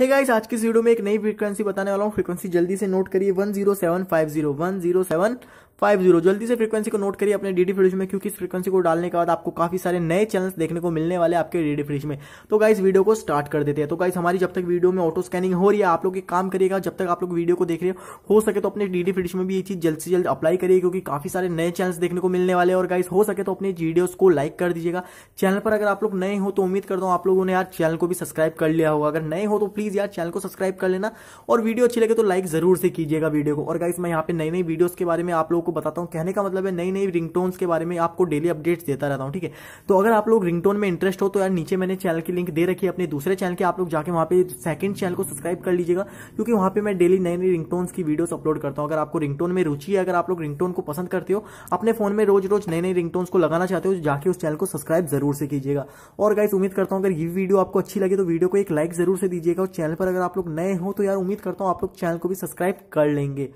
हे hey guys आज की video में एक नई फ्रीक्वेंसी बताने वाला हूँ फ्रीक्वेंसी जल्दी से नोट करिए one zero seven five zero one zero seven five zero जल्दी से फ्रीक्वेंसी को नोट करिए अपने डीडी फ्रिज में क्योंकि इस फ्रीक्वेंसी को डालने के बाद आपको काफी सारे नए चैनल्स देखने को मिलने वाले आपके डीडी फ्रिज में तो गाइस वीडियो को स्टार्ट कर देते हैं तो गाइस हमारी जब तक वीडियो में ऑटो स्कैनिंग हो रही है आप लोग एक काम करिएगा जब तक आप लोग वीडियो को देख रहे हो सके तो अपने डीडी फ्रिज में भी ये चीज जल्द से जल्द अप्लाई करिए क्योंकि काफी सारे नए चैनल्स देखने को मिलने वाले और गाइस हो सके तो अपने वीडियोज को लाइक कर दीजिएगा चैनल पर अगर आप लोग नए हो तो उम्मीद करता हूँ आप लोगों ने यार चैनल को भी सब्सक्राइब कर लिया होगा अगर नए हो तो प्लीज यार चैनल को सब्सक्राइब कर लेना और वीडियो अच्छी लगे तो लाइक जरूर से कीजिएगा वीडियो को और गाइस मैं यहाँ पे नई नई वीडियो के बारे में आप लोगों को आपको बताता हूँ कहने का मतलब है नई नई रिंगटोन्स के बारे में आपको डेली अपडेट्स देता रहता हूँ ठीक है तो अगर आप लोग रिंगटोन में इंटरेस्ट हो तो यार नीचे मैंने चैनल की लिंक दे रखी है अपने दूसरे चैनल के आप लोग जाके वहाँ पे सेकंड चैनल को सब्सक्राइब कर लीजिएगा क्योंकि वहाँ पे मैं डेली नई नई रिंगटोन्स की वीडियोस अपलोड करता हूँ अगर आपको रिंगटोन में रुचि है अगर आप लोग रिंगटोन को पसंद करते हो अपने फोन में रोज रोज नई नई रिंगटोन्स को लगाना चाहते हो तो जाके उस चैनल को सब्सक्राइब जरूर से कीजिएगा और गाइस उम्मीद करता हूँ अगर ये वीडियो आपको अच्छी लगे तो वीडियो को एक लाइक जरूर से दीजिएगा और चैनल पर अगर आप लोग नए हो तो यार उम्मीद करता हूँ आप लोग चैनल को भी सब्सक्राइब कर लेंगे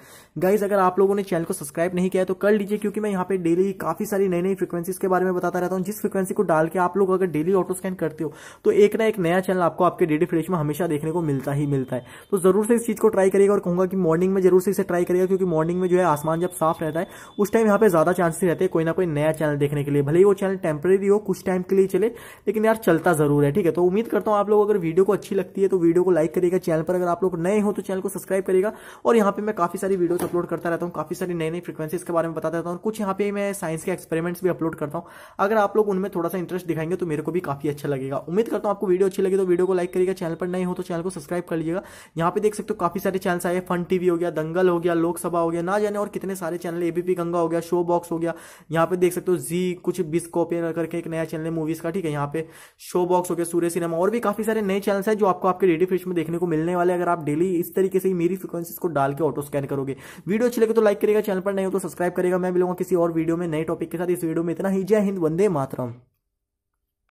गाइज अगर आप लोगों ने चैनल को सब्सक्राइब नहीं नहीं किया है तो कर लीजिए क्योंकि मैं यहाँ पे डेली काफी सारी नई नई फ्रीक्वेंसीज के बारे में बताता रहता हूँ जिस फ्रीक्वेंसी को डाल के आप लोग अगर डेली ऑटो स्कैन करते हो तो एक ना एक नया चैनल आपको आपके डेली फ्रेश में हमेशा देखने को मिलता ही मिलता है तो जरूर से इस चीज को ट्राई करिएगा और कहूंगा कि मॉर्निंग में जरूर से इसे ट्राई करिएगा क्योंकि मॉर्निंग में जो है आसमान जब साफ रहता है उस टाइम यहाँ पे ज्यादा चांसेस रहते हैं कोई ना कोई नया चैनल देखने के लिए भले ही वो चैनल टेम्परेरी हो कुछ टाइम के लिए चले लेकिन यार चलता जरूर है ठीक है तो उम्मीद करता हूँ आप लोग अगर वीडियो को अच्छी लगती है तो वीडियो को लाइक करेगा चैनल पर अगर आप लोग नए हो तो चैनल को सब्सक्राइब करेगा और यहाँ पे मैं काफी सारी वीडियो अपलोड करता रहता हूँ काफी सारी नई नई फ्रीक्वेंसी से इसके बारे में बता देता हूँ कुछ यहाँ पे मैं साइंस के एक्सपेरिमेंट्स भी अपलोड करता हूँ अगर आप लोग उनमें थोड़ा सा इंटरेस्ट दिखाएंगे तो मेरे को भी काफी अच्छा लगेगा उम्मीद करता हूँ आपको वीडियो अच्छी लगी तो वीडियो को लाइक करिएगा चैनल पर नहीं हो तो चैनल को सब्सक्राइब कर लीजिएगा यहाँ पे देख सकते हो काफी सारे चैनल आए फन टीवी हो गया दंगल हो गया लोकसभा हो गया ना जाने और कितने सारे चैनल एबीपी गंगा हो गया शो बॉक्स हो गया यहाँ पे देख सकते हो जी कुछ बिस कॉपियर करके एक नया चैनल है मूवीज का ठीक है यहाँ पे शो बॉक्स हो गया सूर्य सिनेमा और भी काफी सारे नए चैनल्स हैं जो आपको आपके रेडियो फ्रिज में देखने को मिलने वाले अगर आप डेली इस तरीके से मेरी फ्रिक्वेंसी को डाल के ऑटो स्कैन करोगे वीडियो अच्छी लगे तो लाइक करेगा चैनल पर नहीं को सब्सक्राइब करेगा मैं मिलूंगा किसी और वीडियो में नए टॉपिक के साथ इस वीडियो में इतना ही जय हिंद वंदे मातरम